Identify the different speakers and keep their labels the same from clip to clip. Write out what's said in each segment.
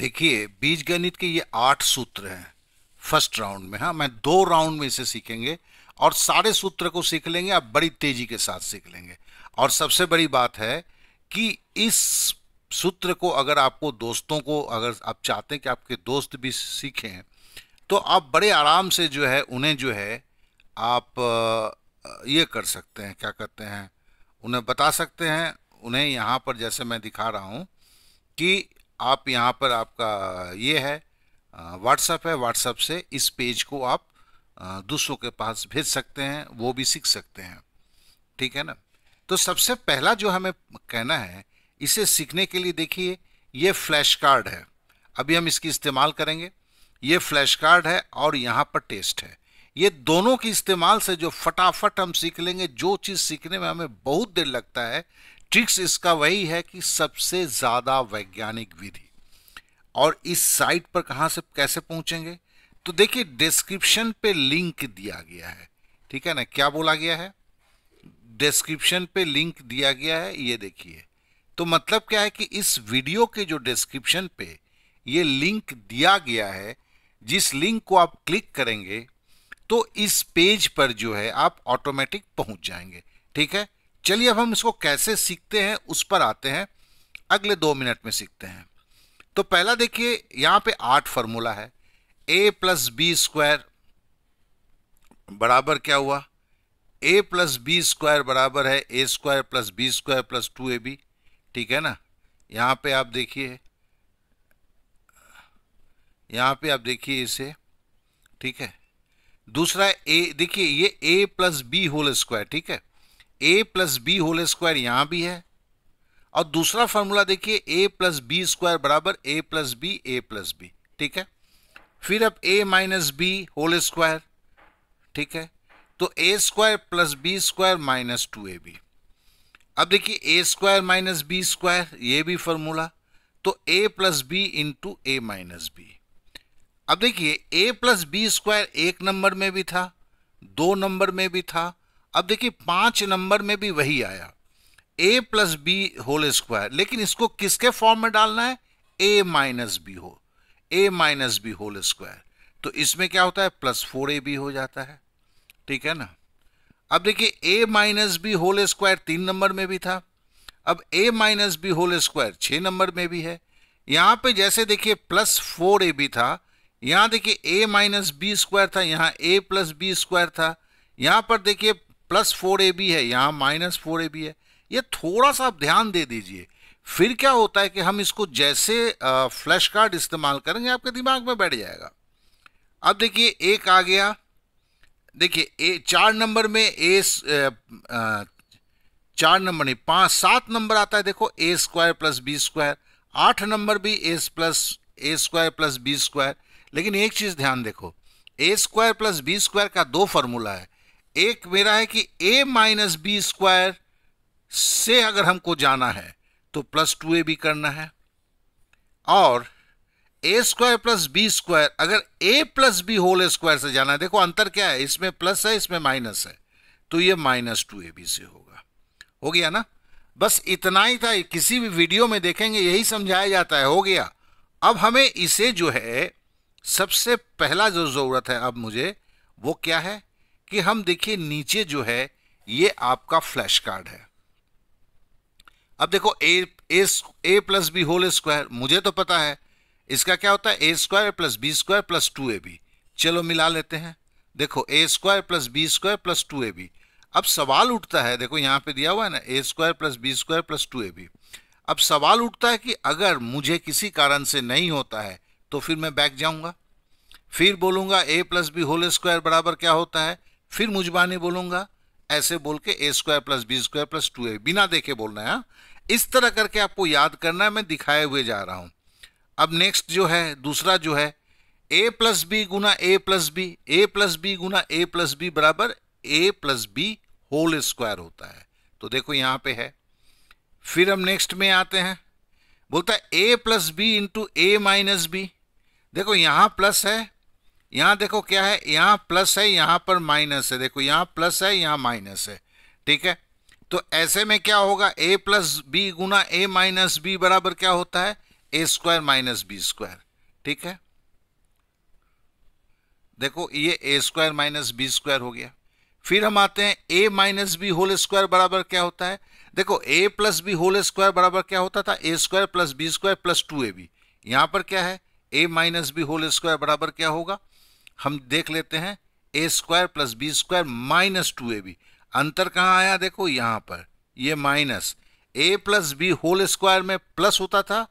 Speaker 1: देखिए बीज गणित के ये आठ सूत्र हैं फर्स्ट राउंड में हाँ मैं दो राउंड में इसे सीखेंगे और सारे सूत्र को सीख लेंगे आप बड़ी तेजी के साथ सीख लेंगे और सबसे बड़ी बात है कि इस सूत्र को अगर आपको दोस्तों को अगर आप चाहते हैं कि आपके दोस्त भी सीखें तो आप बड़े आराम से जो है उन्हें जो है आप ये कर सकते हैं क्या कहते हैं उन्हें बता सकते हैं उन्हें यहाँ पर जैसे मैं दिखा रहा हूँ कि आप यहाँ पर आपका ये है व्हाट्सएप है व्हाट्सएप से इस पेज को आप दूसरों के पास भेज सकते हैं वो भी सीख सकते हैं ठीक है ना तो सबसे पहला जो हमें कहना है इसे सीखने के लिए देखिए ये फ्लैश कार्ड है अभी हम इसकी इस्तेमाल करेंगे ये फ्लैश कार्ड है और यहाँ पर टेस्ट है ये दोनों के इस्तेमाल से जो फटाफट हम सीख लेंगे जो चीज़ सीखने में हमें बहुत देर लगता है ट्रिक्स इसका वही है कि सबसे ज़्यादा वैज्ञानिक विधि और इस साइट पर कहाँ से कैसे पहुँचेंगे तो देखिए डिस्क्रिप्शन पे लिंक दिया गया है ठीक है ना क्या बोला गया है डिस्क्रिप्शन पे लिंक दिया गया है ये देखिए तो मतलब क्या है कि इस वीडियो के जो डिस्क्रिप्शन पे ये लिंक दिया गया है जिस लिंक को आप क्लिक करेंगे तो इस पेज पर जो है आप ऑटोमेटिक पहुंच जाएंगे ठीक है चलिए अब हम इसको कैसे सीखते हैं उस पर आते हैं अगले दो मिनट में सीखते हैं तो पहला देखिए यहां पे आठ फॉर्मूला है ए प्लस बी स्क्वायर बराबर क्या हुआ ए प्लस बी स्क्वायर बराबर है A square plus B square plus two A B ठीक है ना यहां पे आप देखिए यहां पे आप देखिए इसे ठीक है दूसरा ए देखिए ये A plus B whole square ठीक है A plus B whole square यहां भी है और दूसरा फॉर्मूला देखिए ए प्लस बी स्क्वायर बराबर A plus B A plus B ठीक है फिर अब A minus B whole square ठीक है तो A square plus B square minus two A B अब देखिए A square minus B square ये भी फॉर्मूला तो A plus B into A minus B अब देखिए ए प्लस बी स्क्वायर एक नंबर में भी था दो नंबर में भी था अब देखिए पांच नंबर में भी वही आया A plus B whole square लेकिन इसको किसके फॉर्म में डालना है ए माइनस बी हो A minus B whole square तो इसमें क्या होता है प्लस फोर ए बी हो जाता है ठीक है ना अब देखिए A minus B whole square तीन नंबर में भी था अब A minus B whole square छः नंबर में भी है यहाँ पे जैसे देखिए प्लस फोर ए बी था यहाँ देखिए ए माइनस बी स्क्वायर था यहाँ ए प्लस बी स्क्वायर था यहाँ पर देखिए प्लस फोर ए बी है यहाँ माइनस फोर ए बी है ये थोड़ा सा आप ध्यान दे दीजिए फिर क्या होता है कि हम इसको जैसे फ्लैश कार्ड इस्तेमाल करेंगे आपके दिमाग में बैठ जाएगा अब देखिए एक आ गया देखिए ए चार नंबर में ए चार नंबर नहीं पाँच सात नंबर आता है देखो A square plus B square आठ नंबर भी A plus A square plus B square लेकिन एक चीज़ ध्यान देखो A square plus B square का दो फार्मूला है एक मेरा है कि ए माइनस बी स्क्वायर से अगर हमको जाना है तो प्लस टू ए भी करना है और A square plus B square अगर A plus B whole square से जाना है देखो अंतर क्या है इसमें प्लस है इसमें माइनस है तो ये माइनस टू ए बी से होगा हो गया ना बस इतना ही था किसी भी वीडियो में देखेंगे यही समझाया जाता है हो गया अब हमें इसे जो है सबसे पहला जो ज़रूरत है अब मुझे वो क्या है कि हम देखिए नीचे जो है ये आपका फ्लैश कार्ड है अब देखो A A A plus B whole square मुझे तो पता है इसका क्या होता है A square plus B square plus two A B चलो मिला लेते हैं देखो A square plus B square plus two A B अब सवाल उठता है देखो यहाँ पे दिया हुआ है ना A square plus B square plus two A B अब सवाल उठता है कि अगर मुझे किसी कारण से नहीं होता है तो फिर मैं बैक जाऊँगा फिर बोलूँगा A plus B whole square बराबर क्या होता है फिर मुजबानी बोलूंगा ऐसे बोल के A square plus B square plus two A बिना देखे बोलना है हाँ? इस तरह करके आपको याद करना है मैं दिखाए हुए जा रहा हूं अब नेक्स्ट जो है दूसरा जो है ए प्लस बी गुना A plus B A plus B गुना ए प्लस बी बराबर A plus B whole square होता है तो देखो यहां पे है फिर हम नेक्स्ट में आते हैं बोलता है A plus B into A minus B देखो यहां प्लस है यहाँ देखो क्या है यहाँ प्लस है यहाँ पर माइनस है देखो यहाँ प्लस है यहाँ माइनस है ठीक है तो ऐसे में क्या होगा ए प्लस बी गुना ए माइनस बी बराबर क्या होता है A square minus B square ठीक है देखो ये A square minus B square हो गया फिर हम आते हैं A minus B whole square बराबर क्या होता है देखो A plus B whole square बराबर क्या होता था A square plus B square plus two A B यहाँ पर क्या है A minus B whole square बराबर क्या होगा हम देख लेते हैं A square plus B square minus two A B अंतर कहाँ आया देखो यहाँ पर ये minus A plus B whole square में प्लस होता था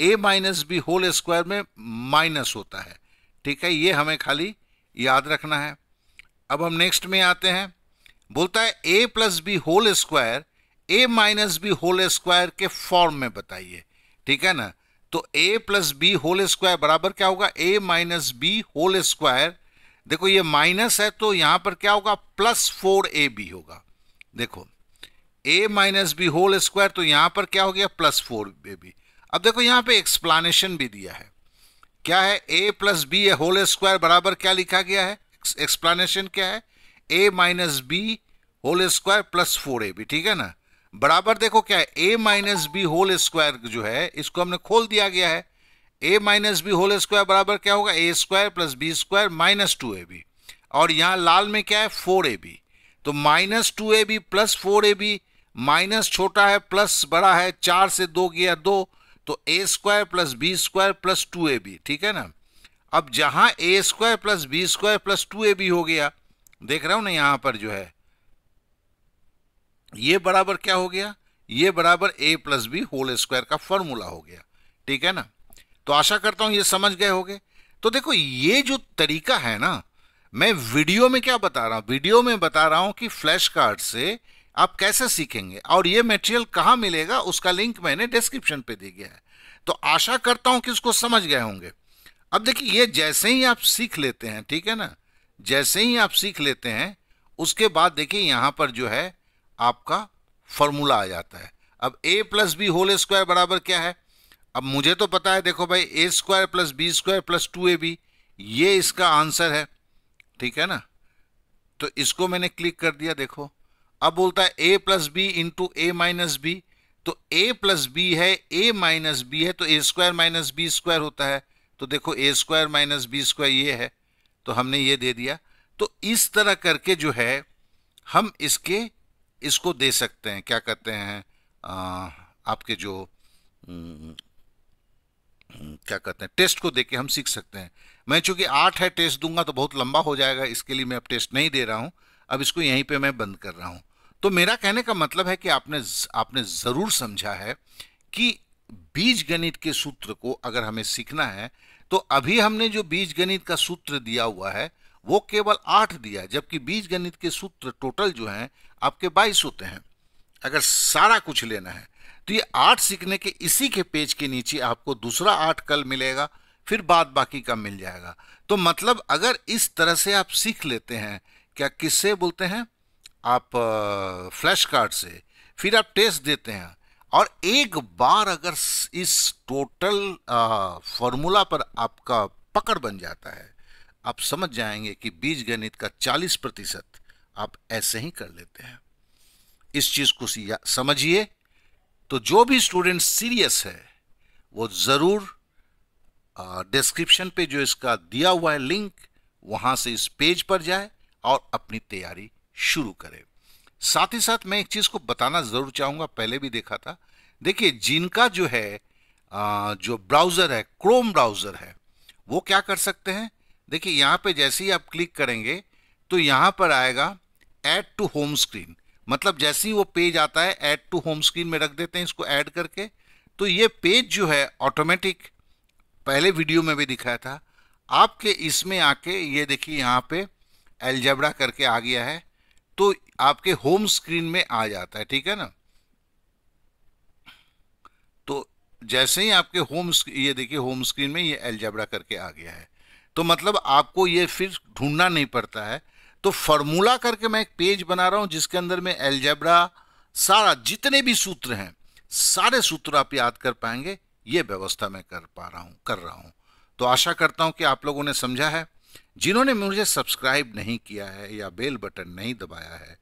Speaker 1: A minus B whole square में माइनस होता है ठीक है ये हमें खाली याद रखना है अब हम नेक्स्ट में आते हैं बोलता है A plus B whole square A minus B whole square के फॉर्म में बताइए ठीक है ना तो a plus B whole square बराबर क्या होगा a minus B whole square देखो ये माइनस है तो यहां पर क्या होगा प्लस फोर ए बी होगा देखो a minus B whole square तो यहां पर क्या हो गया प्लस फोर ए बी अब देखो यहां पे एक्सप्लानेशन भी दिया है क्या है a plus B whole square बराबर क्या लिखा गया है एक्सप्लानेशन क्या है a minus B whole square plus four A B ठीक है ना बराबर देखो क्या है A minus B whole square जो है इसको हमने खोल दिया गया है A minus B whole square बराबर क्या होगा A square plus B square minus two A B और यहाँ लाल में क्या है फोर ए बी तो minus two A B plus four A B minus छोटा है प्लस बड़ा है चार से दो गया दो तो A square plus B square plus two A B ठीक है ना अब जहाँ A square plus B square plus two A B हो गया देख रहा हूँ ना यहाँ पर जो है ये बराबर क्या हो गया ये बराबर A plus B whole square का फॉर्मूला हो गया ठीक है ना तो आशा करता हूं ये समझ गए होगे तो देखो ये जो तरीका है ना मैं वीडियो में क्या बता रहा हूं वीडियो में बता रहा हूं कि फ्लैश कार्ड से आप कैसे सीखेंगे और ये मेटेरियल कहां मिलेगा उसका लिंक मैंने डिस्क्रिप्शन पे दे गया है तो आशा करता हूं कि उसको समझ गए होंगे अब देखिए ये जैसे ही आप सीख लेते हैं ठीक है ना जैसे ही आप सीख लेते हैं उसके बाद देखिए यहां पर जो है आपका फॉर्मूला आ जाता है अब A plus B whole square बराबर क्या है अब मुझे तो पता है देखो भाई A square plus B square plus two A B ये इसका आंसर है ठीक है ना तो इसको मैंने क्लिक कर दिया देखो अब बोलता है A plus B into A minus B तो ए प्लस बी है ए माइनस बी है तो A square minus B square होता है तो देखो A square minus B square ये है तो हमने ये दे दिया तो इस तरह करके जो है हम इसके इसको दे सकते हैं क्या कहते हैं आपके जो हम्म, हम्म, क्या कहते हैं टेस्ट को देके हम सीख सकते हैं मैं चूंकि आठ है टेस्ट दूंगा तो बहुत लंबा हो जाएगा इसके लिए मैं अब टेस्ट नहीं दे रहा हूं अब इसको यहीं पे मैं बंद कर रहा हूं तो मेरा कहने का मतलब है कि आपने आपने ज़रूर समझा है कि बीज गणित के सूत्र को अगर हमें सीखना है तो अभी हमने जो बीज गणित का सूत्र दिया हुआ है वो केवल आठ दिया जबकि बीज गणित के सूत्र टोटल जो हैं आपके बाईस होते हैं अगर सारा कुछ लेना है तो ये आठ सीखने के इसी के पेज के नीचे आपको दूसरा आठ कल मिलेगा फिर बाद बाकी का मिल जाएगा तो मतलब अगर इस तरह से आप सीख लेते हैं क्या किससे बोलते हैं आप फ्लैश कार्ड से फिर आप टेस्ट देते हैं और एक बार अगर इस टोटल फॉर्मूला पर आपका पकड़ बन जाता है आप समझ जाएंगे कि बीज गणित का 40 प्रतिशत आप ऐसे ही कर लेते हैं इस चीज़ को समझिए तो जो भी स्टूडेंट सीरियस है वो ज़रूर डिस्क्रिप्शन पे जो इसका दिया हुआ है लिंक वहां से इस पेज पर जाए और अपनी तैयारी शुरू करें साथ ही साथ मैं एक चीज़ को बताना ज़रूर चाहूंगा पहले भी देखा था देखिए जिनका जो है जो ब्राउज़र है क्रोम ब्राउज़र है वो क्या कर सकते हैं देखिए यहाँ पे जैसे ही आप क्लिक करेंगे तो यहाँ पर आएगा ऐड टू होम स्क्रीन मतलब जैसे ही वो पेज आता है ऐड टू होम स्क्रीन में रख देते हैं इसको ऐड करके तो ये पेज जो है ऑटोमेटिक पहले वीडियो में भी दिखाया था आपके इसमें आके ये देखिए यहाँ पे एलजबड़ा करके आ गया है तो आपके होम स्क्रीन में आ जाता है ठीक है ना तो जैसे ही आपके होम ये देखिए होम स्क्रीन में ये एलजबड़ा करके आ गया है तो मतलब आपको ये फिर ढूंढना नहीं पड़ता है तो फॉर्मूला करके मैं एक पेज बना रहा हूँ जिसके अंदर में एलजेब्रा सारा जितने भी सूत्र हैं सारे सूत्र आप याद कर पाएंगे ये व्यवस्था मैं कर पा रहा हूँ कर रहा हूँ तो आशा करता हूँ कि आप लोगों ने समझा है जिन्होंने मुझे सब्सक्राइब नहीं किया है या बेल बटन नहीं दबाया है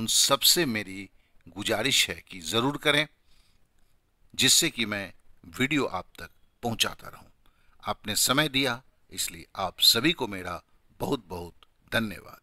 Speaker 1: उन सबसे मेरी गुजारिश है कि ज़रूर करें जिससे कि मैं वीडियो आप तक पहुंचाता रहूं आपने समय दिया इसलिए आप सभी को मेरा बहुत बहुत धन्यवाद